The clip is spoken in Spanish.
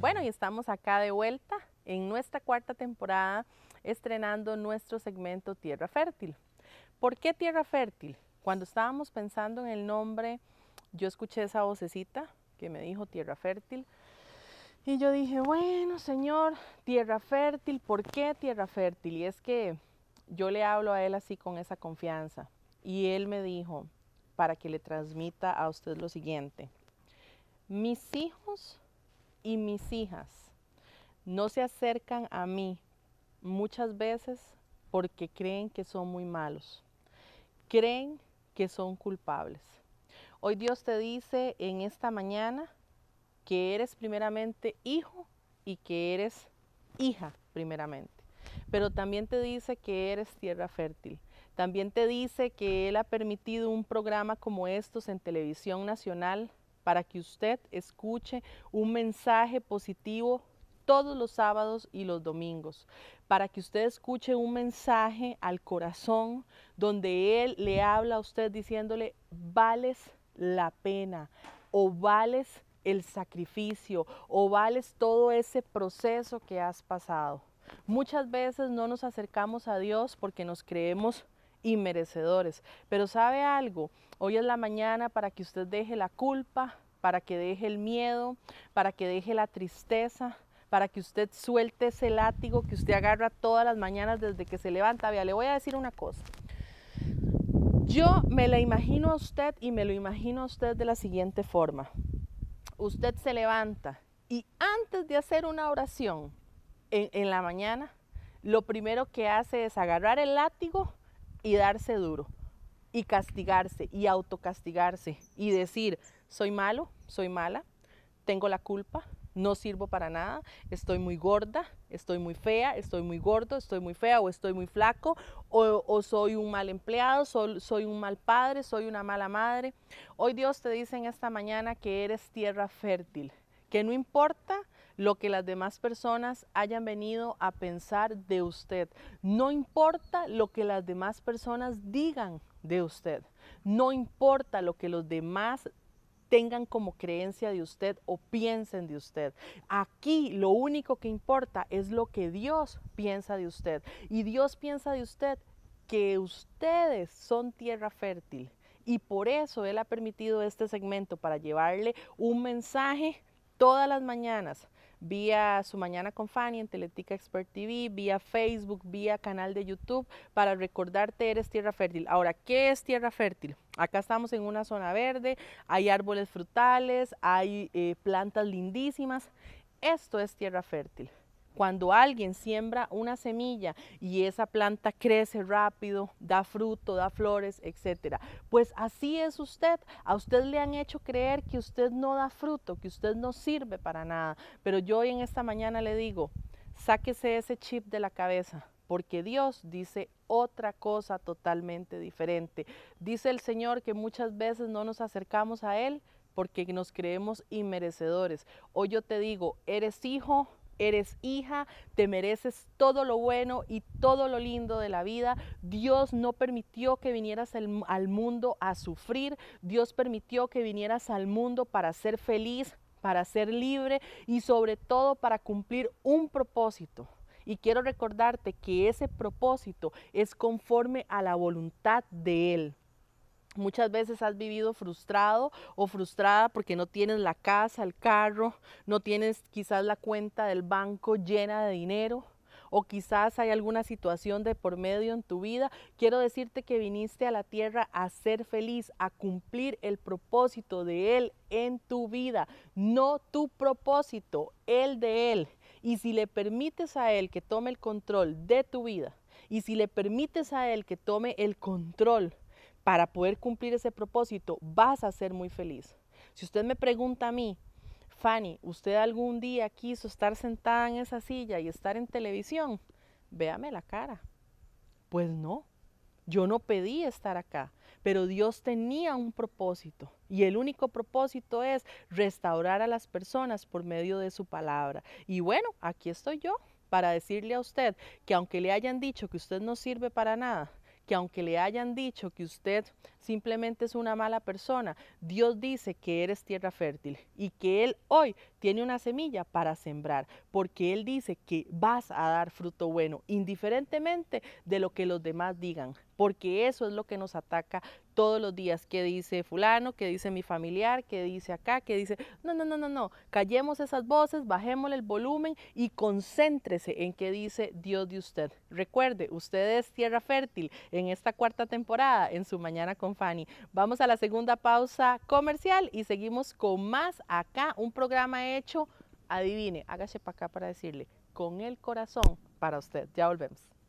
Bueno, y estamos acá de vuelta en nuestra cuarta temporada estrenando nuestro segmento Tierra Fértil. ¿Por qué Tierra Fértil? Cuando estábamos pensando en el nombre, yo escuché esa vocecita que me dijo Tierra Fértil. Y yo dije, bueno, Señor, Tierra Fértil, ¿por qué Tierra Fértil? Y es que yo le hablo a Él así con esa confianza. Y Él me dijo, para que le transmita a usted lo siguiente, mis hijos y mis hijas no se acercan a mí muchas veces porque creen que son muy malos, creen que son culpables. Hoy Dios te dice en esta mañana que eres primeramente hijo y que eres hija primeramente. Pero también te dice que eres tierra fértil. También te dice que Él ha permitido un programa como estos en televisión nacional para que usted escuche un mensaje positivo todos los sábados y los domingos, para que usted escuche un mensaje al corazón donde Él le habla a usted diciéndole, vales la pena o vales el sacrificio o vales todo ese proceso que has pasado. Muchas veces no nos acercamos a Dios porque nos creemos y merecedores. Pero sabe algo, hoy es la mañana para que usted deje la culpa, para que deje el miedo, para que deje la tristeza, para que usted suelte ese látigo que usted agarra todas las mañanas desde que se levanta. Vea, le voy a decir una cosa. Yo me la imagino a usted y me lo imagino a usted de la siguiente forma. Usted se levanta y antes de hacer una oración en, en la mañana, lo primero que hace es agarrar el látigo y darse duro y castigarse y autocastigarse y decir, soy malo, soy mala, tengo la culpa, no sirvo para nada, estoy muy gorda, estoy muy fea, estoy muy gordo, estoy muy fea o estoy muy flaco o, soy un mal empleado, soy, un mal padre, soy una mala madre. Hoy Dios te dice en esta mañana que eres tierra fértil, que no importa lo que las demás personas hayan venido a pensar de usted. No importa lo que las demás personas digan de usted. No importa lo que los demás tengan como creencia de usted o piensen de usted. Aquí lo único que importa es lo que Dios piensa de usted. Y Dios piensa de usted que ustedes son tierra fértil. Y por eso Él ha permitido este segmento para llevarle un mensaje todas las mañanas vía su mañana con Fanny en Teletica Expert TV, vía Facebook, vía canal de YouTube, para recordarte eres tierra fértil. Ahora, ¿qué es tierra fértil? Acá estamos en una zona verde, hay árboles frutales, hay eh, plantas lindísimas. Esto es tierra fértil. Cuando alguien siembra una semilla y esa planta crece rápido, da fruto, da flores, etc. Pues así es usted. A usted le han hecho creer que usted no da fruto, que usted no sirve para nada. Pero yo hoy en esta mañana le digo, sáquese ese chip de la cabeza porque Dios dice otra cosa totalmente diferente. Dice el Señor que muchas veces no nos acercamos a Él porque nos creemos inmerecedores. Hoy yo te digo, eres hijo, eres hija, te mereces todo lo bueno y todo lo lindo de la vida. Dios no permitió que vinieras al mundo a sufrir, Dios permitió que vinieras al mundo para ser feliz, para ser libre y sobre todo para cumplir un propósito. Y quiero recordarte que ese propósito es conforme a la voluntad de Él. Muchas veces has vivido frustrado o frustrada porque no tienes la casa, el carro, no tienes quizás la cuenta del banco llena de dinero o quizás hay alguna situación de por medio en tu vida. Quiero decirte que viniste a la tierra a ser feliz, a cumplir el propósito de Él en tu vida, no tu propósito, el de Él. Y si le permites a Él que tome el control de tu vida, y si le permites a Él que tome el control para poder cumplir ese propósito, vas a ser muy feliz. Si usted me pregunta a mí, Fanny, ¿usted algún día quiso estar sentada en esa silla y estar en televisión? Véame la cara. Pues no, yo no pedí estar acá, pero Dios tenía un propósito y el único propósito es restaurar a las personas por medio de su palabra. Y bueno, aquí estoy yo para decirle a usted que aunque le hayan dicho que usted no sirve para nada, que aunque le hayan dicho que usted simplemente es una mala persona, Dios dice que eres tierra fértil y que Él hoy tiene una semilla para sembrar, porque Él dice que vas a dar fruto bueno, indiferentemente de lo que los demás digan porque eso es lo que nos ataca todos los días. ¿Qué dice fulano? ¿Qué dice mi familiar? ¿Qué dice acá? ¿Qué dice? No, no, no, no, no. Callemos esas voces, bajémosle el volumen y concéntrese en qué dice Dios de usted. Recuerde, usted es tierra fértil en esta cuarta temporada, en su mañana con Fanny. Vamos a la segunda pausa comercial y seguimos con más acá, un programa hecho, adivine, hágase para acá para decirle, con el corazón para usted. Ya volvemos.